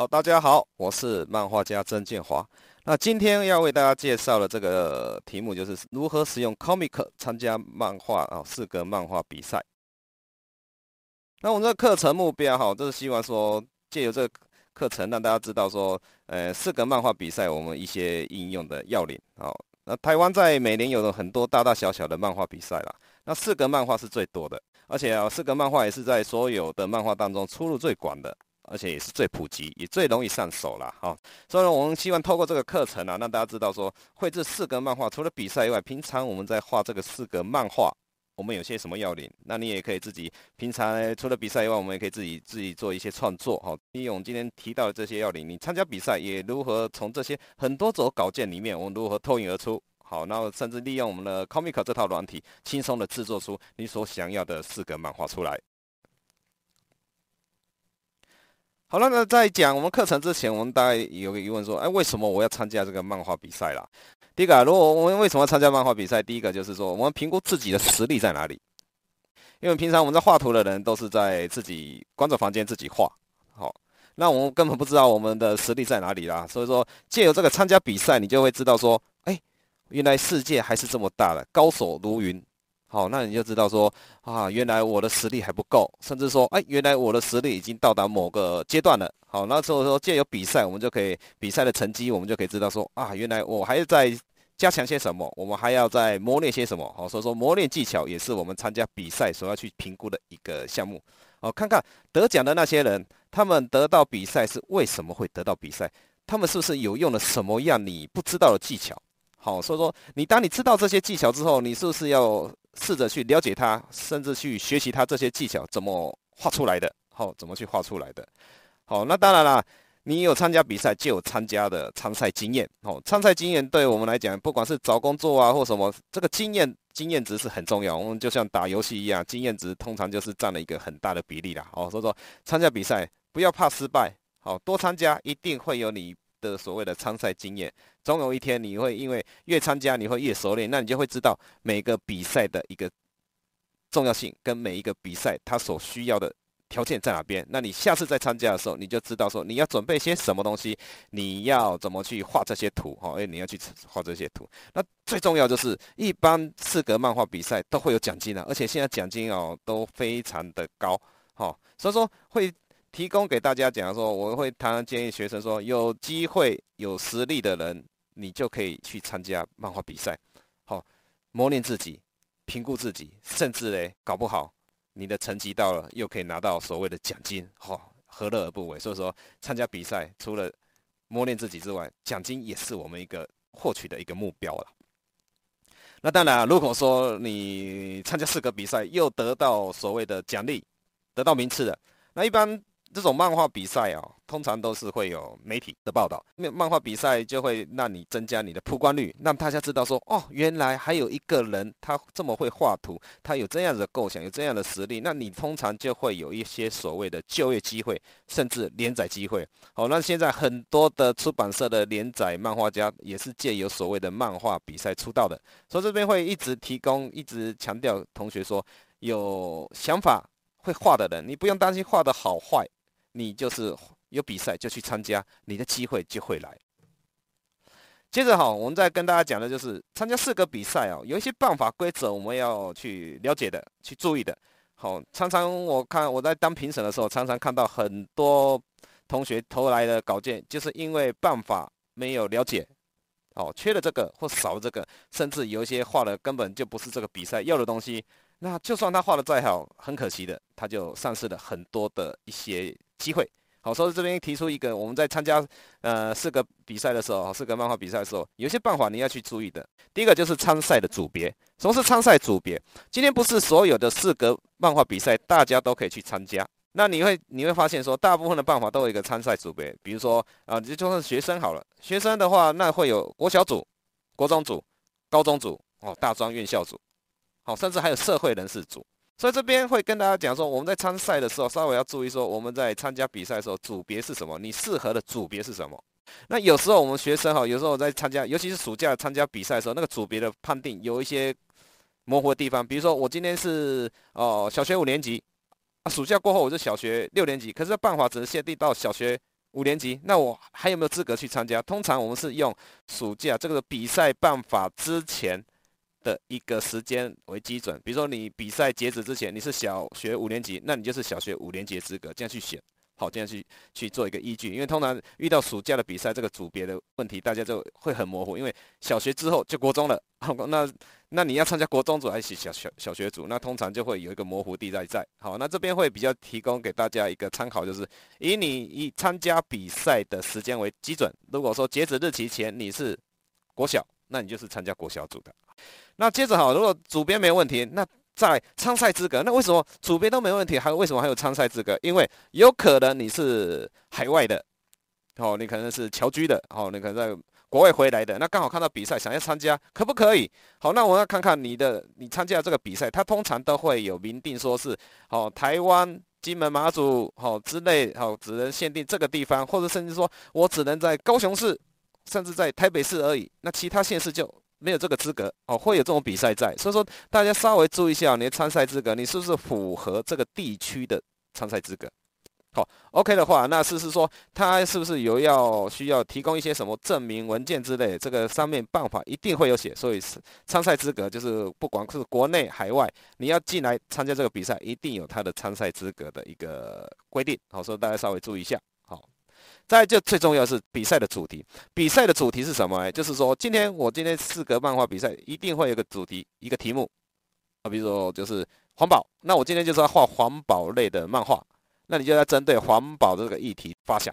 好，大家好，我是漫画家曾建华。那今天要为大家介绍的这个题目就是如何使用 Comic 参加漫画哦，四格漫画比赛。那我们这课程目标哈，就是希望说借由这个课程，让大家知道说，呃，四格漫画比赛我们一些应用的要领。好，那台湾在每年有很多大大小小的漫画比赛了，那四格漫画是最多的，而且啊、四格漫画也是在所有的漫画当中出入最广的。而且也是最普及，也最容易上手了哈。所以呢，我们希望透过这个课程呢，让大家知道说，绘制四格漫画，除了比赛以外，平常我们在画这个四格漫画，我们有些什么要领？那你也可以自己平常除了比赛以外，我们也可以自己自己做一些创作哈。利用今天提到的这些要领，你参加比赛也如何从这些很多种稿件里面，我们如何脱颖而出？好，那甚至利用我们的 Comic 这套软体，轻松的制作出你所想要的四格漫画出来。好了，那在讲我们课程之前，我们大概有个疑问说：哎，为什么我要参加这个漫画比赛啦？第一个，如果我们为什么要参加漫画比赛？第一个就是说，我们评估自己的实力在哪里。因为平常我们在画图的人都是在自己关着房间自己画，好，那我们根本不知道我们的实力在哪里啦。所以说，借由这个参加比赛，你就会知道说：哎，原来世界还是这么大的，高手如云。好，那你就知道说啊，原来我的实力还不够，甚至说，哎，原来我的实力已经到达某个阶段了。好，那时候说借由比赛，我们就可以比赛的成绩，我们就可以知道说啊，原来我还在加强些什么，我们还要再磨练些什么。好，所以说磨练技巧也是我们参加比赛所要去评估的一个项目。哦，看看得奖的那些人，他们得到比赛是为什么会得到比赛？他们是不是有用了什么样你不知道的技巧？好，所以说你当你知道这些技巧之后，你是不是要？试着去了解他，甚至去学习他这些技巧怎么画出来的，好怎么去画出来的，好那当然啦，你有参加比赛就有参加的参赛经验，好参赛经验对我们来讲，不管是找工作啊或什么，这个经验经验值是很重要。我们就像打游戏一样，经验值通常就是占了一个很大的比例啦。哦，所以说参加比赛不要怕失败，好多参加一定会有你。的所谓的参赛经验，总有一天你会因为越参加你会越熟练，那你就会知道每个比赛的一个重要性跟每一个比赛它所需要的条件在哪边。那你下次再参加的时候，你就知道说你要准备些什么东西，你要怎么去画这些图哈，哎，你要去画这些图。那最重要就是一般四格漫画比赛都会有奖金的，而且现在奖金哦都非常的高哈，所以说会。提供给大家讲说，我会常常建议学生说，有机会有实力的人，你就可以去参加漫画比赛，好磨练自己，评估自己，甚至嘞搞不好你的成绩到了，又可以拿到所谓的奖金，哦，何乐而不为？所以说参加比赛除了磨练自己之外，奖金也是我们一个获取的一个目标了。那当然，如果说你参加四个比赛又得到所谓的奖励，得到名次的，那一般。这种漫画比赛哦，通常都是会有媒体的报道。为漫画比赛就会让你增加你的曝光率，让大家知道说，哦，原来还有一个人他这么会画图，他有这样子的构想，有这样的实力。那你通常就会有一些所谓的就业机会，甚至连载机会。好，那现在很多的出版社的连载漫画家也是借由所谓的漫画比赛出道的。所以这边会一直提供，一直强调同学说，有想法会画的人，你不用担心画的好坏。你就是有比赛就去参加，你的机会就会来。接着哈，我们再跟大家讲的就是参加四个比赛啊，有一些办法规则我们要去了解的、去注意的。好，常常我看我在当评审的时候，常常看到很多同学投来的稿件，就是因为办法没有了解，哦，缺了这个或少了这个，甚至有一些画的根本就不是这个比赛要的东西。那就算他画的再好，很可惜的，他就丧失了很多的一些。机会好，所以这边提出一个，我们在参加呃四个比赛的时候，四个漫画比赛的时候，有些办法你要去注意的。第一个就是参赛的组别，什么是参赛组别？今天不是所有的四个漫画比赛大家都可以去参加，那你会你会发现说，大部分的办法都有一个参赛组别。比如说啊，你就算学生好了，学生的话那会有国小组、国中组、高中组哦、大专院校组，好，甚至还有社会人士组。所以这边会跟大家讲说，我们在参赛的时候，稍微要注意说，我们在参加比赛的时候，组别是什么？你适合的组别是什么？那有时候我们学生哈，有时候在参加，尤其是暑假参加比赛的时候，那个组别的判定有一些模糊的地方。比如说，我今天是哦小学五年级，啊暑假过后我是小学六年级，可是办法只能限定到小学五年级，那我还有没有资格去参加？通常我们是用暑假这个比赛办法之前。的一个时间为基准，比如说你比赛截止之前你是小学五年级，那你就是小学五年级的资格，这样去选，好，这样去去做一个依据。因为通常遇到暑假的比赛，这个组别的问题大家就会很模糊，因为小学之后就国中了，那 那你要参加国中组还是小小小学组？那通常就会有一个模糊地带在。好，那这边会比较提供给大家一个参考，就是以你以参加比赛的时间为基准，如果说截止日期前你是国小。那你就是参加国小组的。那接着好，如果主编没问题，那在参赛资格，那为什么主编都没问题，还为什么还有参赛资格？因为有可能你是海外的，哦，你可能是侨居的，哦，你可能在国外回来的，那刚好看到比赛，想要参加，可不可以？好，那我要看看你的，你参加这个比赛，它通常都会有明定说是，哦，台湾、金门、马祖，哦之类，哦，只能限定这个地方，或者甚至说我只能在高雄市。甚至在台北市而已，那其他县市就没有这个资格哦，会有这种比赛在。所以说，大家稍微注意一下，你的参赛资格，你是不是符合这个地区的参赛资格？好，OK 的话，那是是说他是不是有要需要提供一些什么证明文件之类？这个上面办法一定会有写。所以参赛资格就是不管是国内海外，你要进来参加这个比赛，一定有他的参赛资格的一个规定。好，所以大家稍微注意一下，好。再就最重要是比赛的主题。比赛的主题是什么？就是说，今天我今天四个漫画比赛，一定会有个主题，一个题目啊。比如说，就是环保。那我今天就是要画环保类的漫画。那你就要针对环保这个议题发想。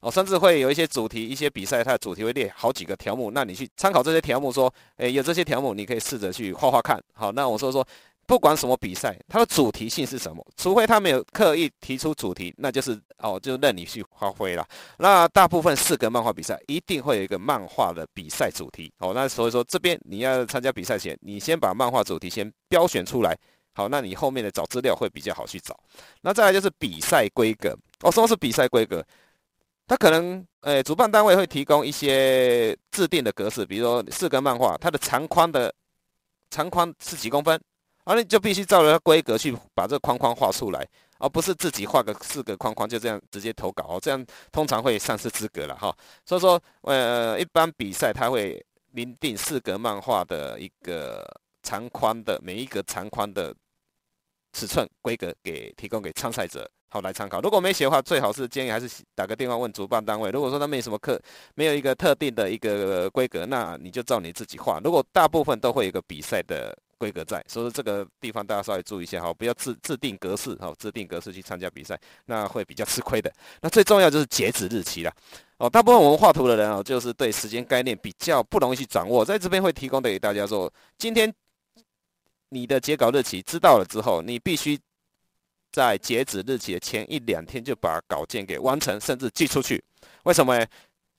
哦，甚至会有一些主题，一些比赛它的主题会列好几个条目。那你去参考这些条目，说，诶，有这些条目，你可以试着去画画看。好，那我说说。不管什么比赛，它的主题性是什么？除非他没有刻意提出主题，那就是哦，就任你去发挥了。那大部分四格漫画比赛一定会有一个漫画的比赛主题。好，那所以说这边你要参加比赛前，你先把漫画主题先标选出来。好，那你后面的找资料会比较好去找。那再来就是比赛规格哦，什么是比赛规格？它可能呃，主办单位会提供一些制定的格式，比如说四格漫画，它的长宽的长宽是几公分？啊，你就必须照着规格去把这框框画出来，而不是自己画个四个框框就这样直接投稿哦。这样通常会丧失资格了哈。所以说，呃，一般比赛它会明定四格漫画的一个长宽的每一个长宽的尺寸规格给提供给参赛者，好来参考。如果没写的话，最好是建议还是打个电话问主办单位。如果说他们有什么课没有一个特定的一个规格，那你就照你自己画。如果大部分都会有一个比赛的。规格在，所以这个地方大家稍微注意一下，好，不要自自定格式，哈，自定格式去参加比赛，那会比较吃亏的。那最重要就是截止日期了，哦，大部分我们画图的人哦，就是对时间概念比较不容易去掌握，在这边会提供给大家说，今天你的截稿日期知道了之后，你必须在截止日期的前一两天就把稿件给完成，甚至寄出去，为什么呢？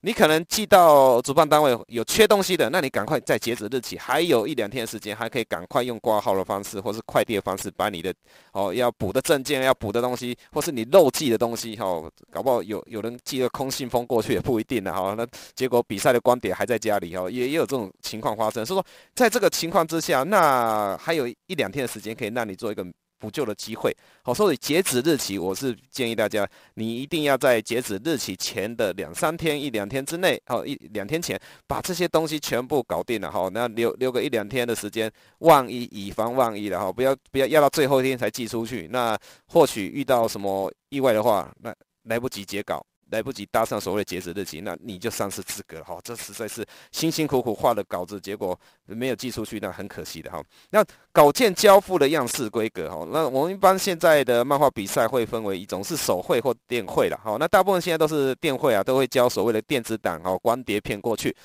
你可能寄到主办单位有缺东西的，那你赶快在截止日期还有一两天的时间，还可以赶快用挂号的方式或是快递的方式把你的哦要补的证件、要补的东西，或是你漏寄的东西，哈，搞不好有有人寄个空信封过去也不一定的哈。那结果比赛的光碟还在家里，哦，也也有这种情况发生。所以说，在这个情况之下，那还有一两天的时间可以让你做一个。补救的机会，好，所以截止日期，我是建议大家，你一定要在截止日期前的两三天、一两天之内，哦，一两天前把这些东西全部搞定了，好，那留留个一两天的时间，万一以防万一的哈，不要不要压到最后一天才寄出去，那或许遇到什么意外的话，那来不及截稿。来不及搭上所谓的截止日期，那你就丧失资格了哈。这实在是辛辛苦苦画的稿子，结果没有寄出去，那很可惜的哈。那稿件交付的样式规格哈，那我们一般现在的漫画比赛会分为一种是手绘或电绘的哈。那大部分现在都是电绘啊，都会交所谓的电子档哈、光碟片过去。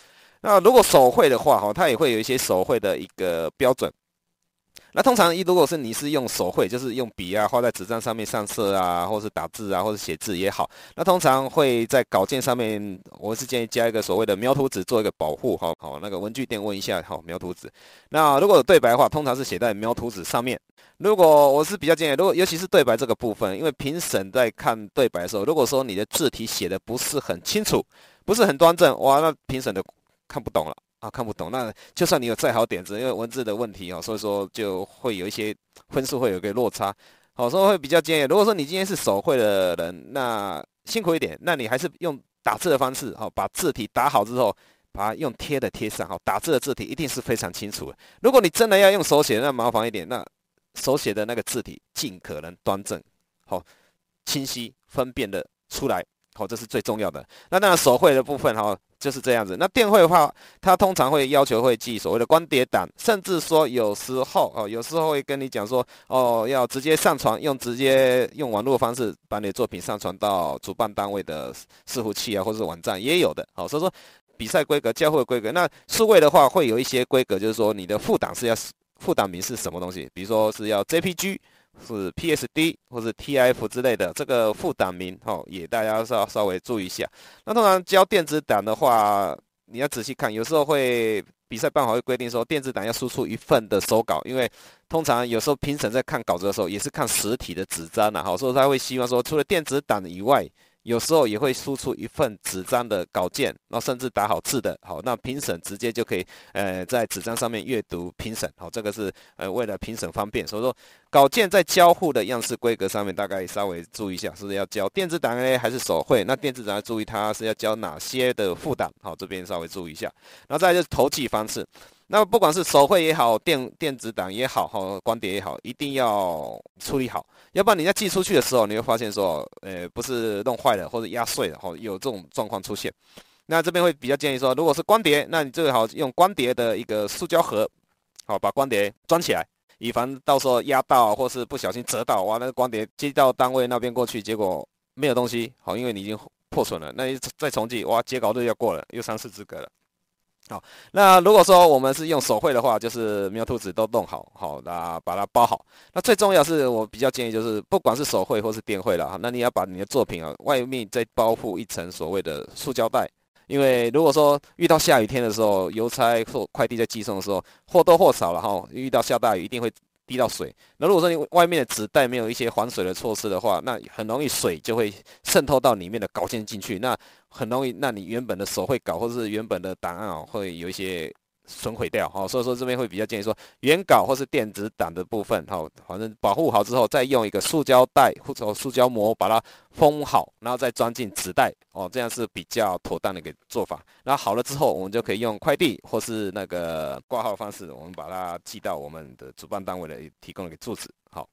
那如果手绘的话哈，它也会有一些手绘的一个标准。那通常一如果是你是用手绘，就是用笔啊画在纸张上面上色啊，或是打字啊，或是写字也好，那通常会在稿件上面，我是建议加一个所谓的描图纸做一个保护哈。好，那个文具店问一下，好描图纸。那如果对白的话，通常是写在描图纸上面。如果我是比较建议，如果尤其是对白这个部分，因为评审在看对白的时候，如果说你的字体写的不是很清楚，不是很端正，哇，那评审的看不懂了。啊，看不懂，那就算你有再好点子，因为文字的问题哦，所以说就会有一些分数会有一个落差。好，所以会比较建议，如果说你今天是手绘的人，那辛苦一点，那你还是用打字的方式，哈，把字体打好之后，把它用贴的贴上，哈，打字的字体一定是非常清楚。的。如果你真的要用手写，那麻烦一点，那手写的那个字体尽可能端正，好，清晰分辨的出来，好，这是最重要的。那那手绘的部分，哈。就是这样子，那电会的话，它通常会要求会记所谓的光碟档，甚至说有时候哦，有时候会跟你讲说哦，要直接上传，用直接用网络方式把你的作品上传到主办单位的伺服器啊，或者是网站也有的。好，所以说比赛规格、交货规格，那数位的话会有一些规格，就是说你的副档是要副档名是什么东西，比如说是要 JPG。是 P S D 或者 T I F 之类的这个副档名哦，也大家稍稍微注意一下。那通常交电子档的话，你要仔细看，有时候会比赛办好会规定说电子档要输出一份的手稿，因为通常有时候评审在看稿子的时候也是看实体的纸张呐，好，所以他会希望说除了电子档以外，有时候也会输出一份纸张的稿件，那甚至打好字的，好，那评审直接就可以呃在纸张上面阅读评审，好，这个是呃为了评审方便，所以说。稿件在交互的样式规格上面，大概稍微注意一下，是不是要交电子档哎，还是手绘？那电子档要注意，它是要交哪些的副档？好，这边稍微注意一下。然后再就是投寄方式，那么不管是手绘也好，电电子档也好，哈，光碟也好，一定要处理好，要不然你在寄出去的时候，你会发现说，呃，不是弄坏了或者压碎了，哈，有这种状况出现。那这边会比较建议说，如果是光碟，那你最好用光碟的一个塑胶盒，好，把光碟装起来。以防到时候压到或是不小心折到，哇，那个光碟寄到单位那边过去，结果没有东西，好，因为你已经破损了，那再重寄，哇，截稿日要过了，又三四资格了。好，那如果说我们是用手绘的话，就是喵兔子都弄好，好，那把它包好。那最重要是我比较建议，就是不管是手绘或是电绘啦，哈，那你要把你的作品啊，外面再包覆一层所谓的塑胶袋。因为如果说遇到下雨天的时候，邮差或快递在寄送的时候，或多或少了哈，遇到下大雨一定会滴到水。那如果说你外面的纸袋没有一些防水的措施的话，那很容易水就会渗透到里面的稿件进去，那很容易，那你原本的手绘稿或者是原本的档案哦，会有一些。损毁掉哈，所以说这边会比较建议说原稿或是电子档的部分哈，反正保护好之后，再用一个塑胶袋或者塑胶膜把它封好，然后再装进纸袋哦，这样是比较妥当的一个做法。那好了之后，我们就可以用快递或是那个挂号方式，我们把它寄到我们的主办单位的提供一个住址好。